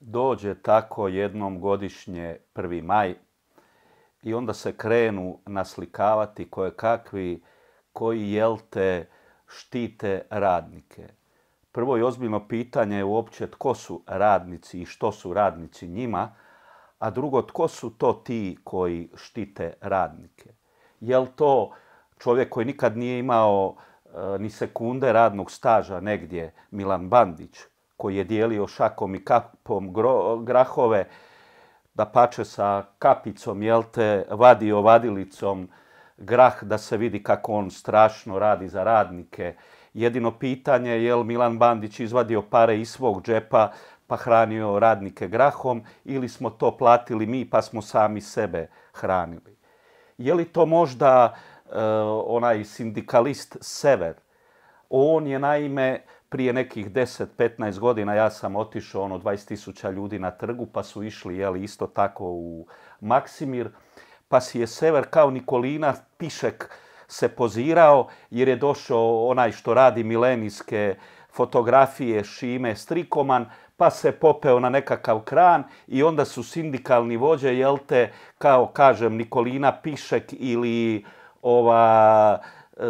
dođe tako jednom godišnje 1. maj i onda se krenu naslikavati koje kakvi koji jelte štite radnike. Prvo je ozbiljno pitanje uopće tko su radnici i što su radnici njima, a drugo tko su to ti koji štite radnike. Jel to čovjek koji nikad nije imao eh, ni sekunde radnog staža negdje, Milan Bandić, koji je dijelio šakom i kapom grahove, da pače sa kapicom, jel te, vadio vadilicom grah da se vidi kako on strašno radi za radnike. Jedino pitanje je li Milan Bandić izvadio pare iz svog džepa pa hranio radnike grahom ili smo to platili mi pa smo sami sebe hranili. Je li to možda e, onaj sindikalist Sever? On je naime prije nekih 10-15 godina ja sam otišao ono 20.000 ljudi na trgu pa su išli jeli, isto tako u Maksimir. Pa si je Sever kao Nikolina Pišek se pozirao jer je došao onaj što radi milenijske fotografije Šime Strikoman pa se popeo na nekakav kran i onda su sindikalni vođe, jel te, kao kažem Nikolina Pišek ili ova E,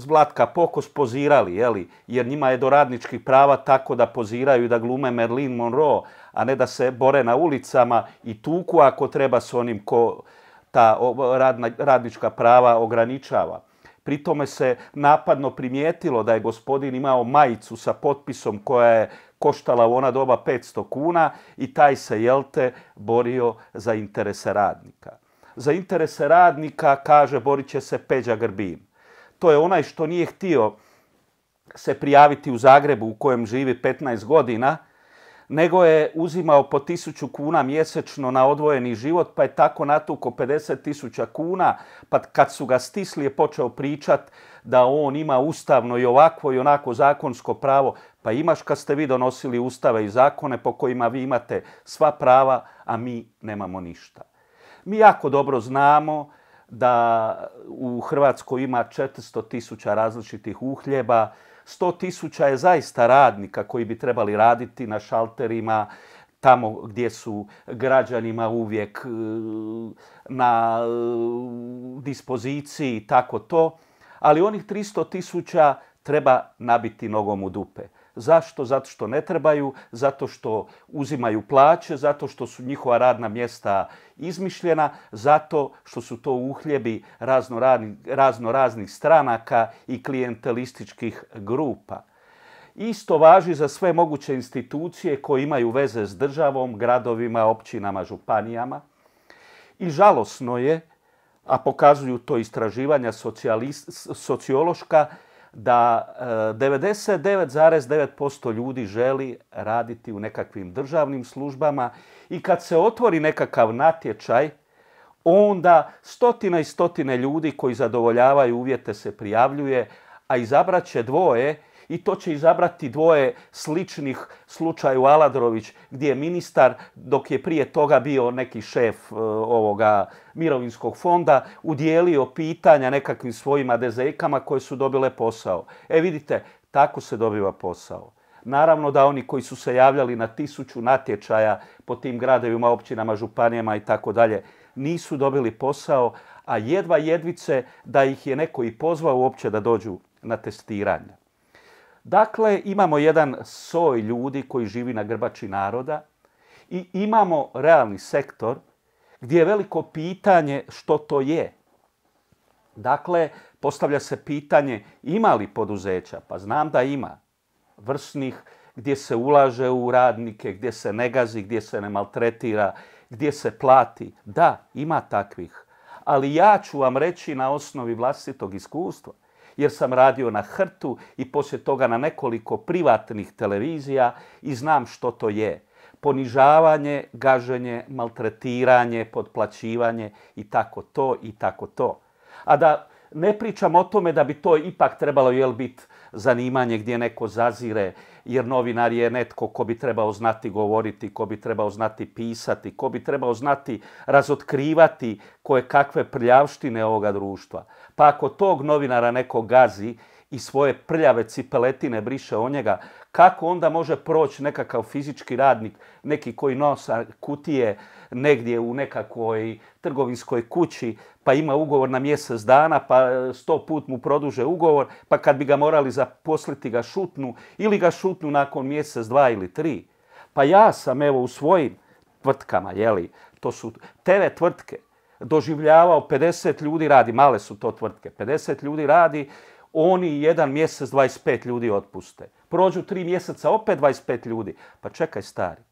Zlatka Pokos pozirali, jeli? jer njima je do radničkih prava tako da poziraju i da glume Merlin Monroe, a ne da se bore na ulicama i tuku ako treba s onim ko ta radna, radnička prava ograničava. Pri tome se napadno primijetilo da je gospodin imao majicu sa potpisom koja je koštala u ona doba 500 kuna i taj se, jelte borio za interese radnika za interese radnika, kaže, borit će se Peđa Grbin. To je onaj što nije htio se prijaviti u Zagrebu u kojem živi 15 godina, nego je uzimao po 1000 kuna mjesečno na odvojeni život, pa je tako natuko 50 tisuća kuna, pa kad su ga stisli je počeo pričat da on ima ustavno i ovakvo i onako zakonsko pravo. Pa imaš kad ste vi donosili ustave i zakone po kojima vi imate sva prava, a mi nemamo ništa. Mi jako dobro znamo da u Hrvatskoj ima 400 tisuća različitih uhljeba, 100 tisuća je zaista radnika koji bi trebali raditi na šalterima, tamo gdje su građanima uvijek e, na e, dispoziciji i tako to, ali onih 300 tisuća treba nabiti nogom u dupe. Zašto? Zato što ne trebaju, zato što uzimaju plaće, zato što su njihova radna mjesta izmišljena, zato što su to uhljebi razno, raznih stranaka i klijentelističkih grupa. Isto važi za sve moguće institucije koje imaju veze s državom, gradovima, općinama, županijama. I žalosno je, a pokazuju to istraživanja sociološka, da 99,9% e, ljudi želi raditi u nekakvim državnim službama i kad se otvori nekakav natječaj, onda stotina i stotine ljudi koji zadovoljavaju uvjete se prijavljuje, a izabrat će dvoje i to će izabrati dvoje sličnih slučaju Aladrović gdje je ministar dok je prije toga bio neki šef e, ovoga mirovinskog fonda udijelio pitanja nekakvim svojim adezekama koje su dobile posao. E vidite, tako se dobiva posao. Naravno da oni koji su se javljali na tisuću natječaja po tim gradovima, općinama, županijama i tako dalje, nisu dobili posao, a jedva jedvice da ih je neko i pozvao uopće da dođu na testiranje. Dakle, imamo jedan soj ljudi koji živi na grbači naroda i imamo realni sektor gdje je veliko pitanje što to je. Dakle, postavlja se pitanje ima li poduzeća? Pa znam da ima. Vrsnih gdje se ulaže u radnike, gdje se ne gazi, gdje se ne maltretira, gdje se plati. Da, ima takvih. Ali ja ću vam reći na osnovi vlastitog iskustva – jer sam radio na hrtu i poslije toga na nekoliko privatnih televizija i znam što to je. Ponižavanje, gaženje, maltretiranje, podplaćivanje i tako to i tako to. A da ne pričam o tome da bi to ipak trebalo jel biti zanimanje gdje neko zazire, jer novinar je netko ko bi trebao znati govoriti, ko bi trebao znati pisati, ko bi trebao znati razotkrivati koje kakve prljavštine ovoga društva. Pa ako tog novinara neko gazi i svoje prljave cipeletine briše o njega, kako onda može proći nekakav fizički radnik, neki koji nosa kutije negdje u nekakvoj trgovinskoj kući, pa ima ugovor na mjesec dana, pa sto put mu produže ugovor, pa kad bi ga morali zaposliti ga šutnu ili ga šutnu nakon mjesec, dva ili tri. Pa ja sam evo u svojim tvrtkama, jeli, to su TV tvrtke, doživljavao 50 ljudi radi, male su to tvrtke, 50 ljudi radi oni jedan mjesec 25 ljudi otpuste. Prođu tri mjeseca opet 25 ljudi. Pa čekaj stari,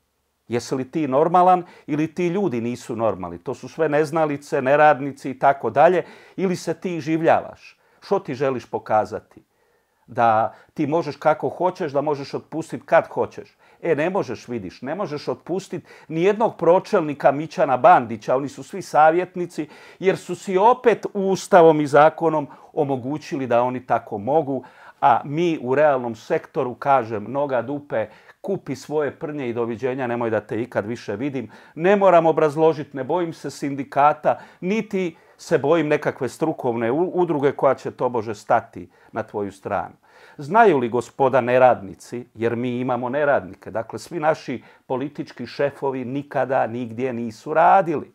jesi li ti normalan ili ti ljudi nisu normalni? To su sve neznalice, neradnici i tako dalje. Ili se ti življavaš? Što ti želiš pokazati? Da ti možeš kako hoćeš, da možeš otpustiti kad hoćeš. E, ne možeš, vidiš, ne možeš otpustiti nijednog pročelnika Mićana Bandića, oni su svi savjetnici, jer su si opet ustavom i zakonom omogućili da oni tako mogu, a mi u realnom sektoru, kažem, noga dupe, kupi svoje prnje i doviđenja, nemoj da te ikad više vidim. Ne moram obrazložiti, ne bojim se sindikata, niti se bojim nekakve strukovne udruge koja će tobože stati na tvoju stranu. Znaju li gospoda neradnici, jer mi imamo neradnike, dakle svi naši politički šefovi nikada nigdje nisu radili.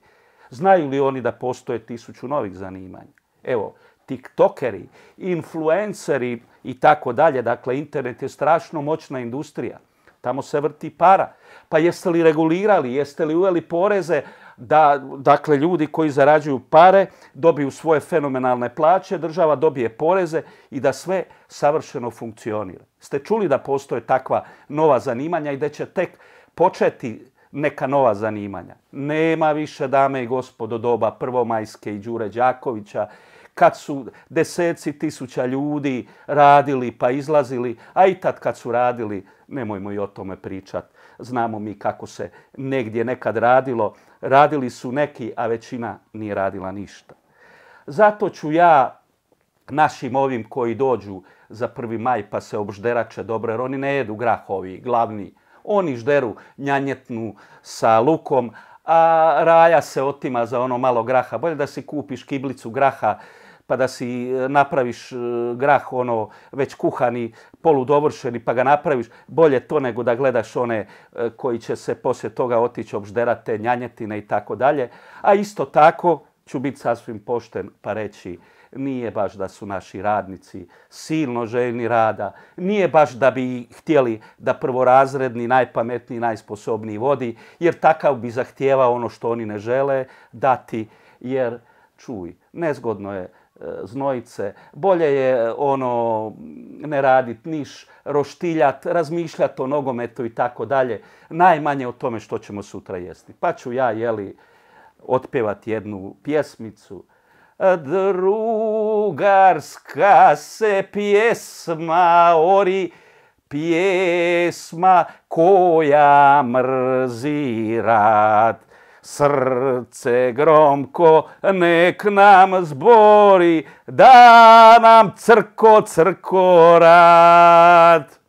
Znaju li oni da postoje tisuću novih zanimanja? Evo, tiktokeri, influenceri i tako dalje, dakle internet je strašno moćna industrija. Tamo se vrti para. Pa jeste li regulirali, jeste li uveli poreze da dakle ljudi koji zarađuju pare dobiju svoje fenomenalne plaće, država dobije poreze i da sve savršeno funkcionira. Ste čuli da postoje takva nova zanimanja i da će tek početi neka nova zanimanja. Nema više, dame i gospodo, doba Prvomajske i Đure Đakovića, kad su deseci tisuća ljudi radili pa izlazili, a i tad kad su radili, nemojmo i o tome pričati. Znamo mi kako se negdje nekad radilo, Radili su neki, a većina nije radila ništa. Zato ću ja našim ovim koji dođu za prvi maj pa se obžderače dobro, jer oni ne jedu grahovi glavni. Oni žderu njanjetnu sa lukom, a raja se otima za ono malo graha. Bolje da si kupiš kiblicu graha pa da si e, napraviš e, grah ono već kuhani, poludovršeni pa ga napraviš, bolje to nego da gledaš one e, koji će se poslije toga otići obžderate, njanjetine i tako dalje. A isto tako ću biti sasvim pošten pa reći nije baš da su naši radnici silno željni rada, nije baš da bi htjeli da prvorazredni, najpametniji, najsposobniji vodi, jer takav bi zahtijevao ono što oni ne žele dati, jer čuj, nezgodno je znojit Bolje je ono ne radit niš, roštiljat, razmišljat o nogometu i tako dalje. Najmanje o tome što ćemo sutra jesti. Pa ću ja jeli otpjevat jednu pjesmicu. Drugarska se pjesma ori, pjesma koja mrzi rad. srce gromko, nek nam zbori, da nam crko, crko rad.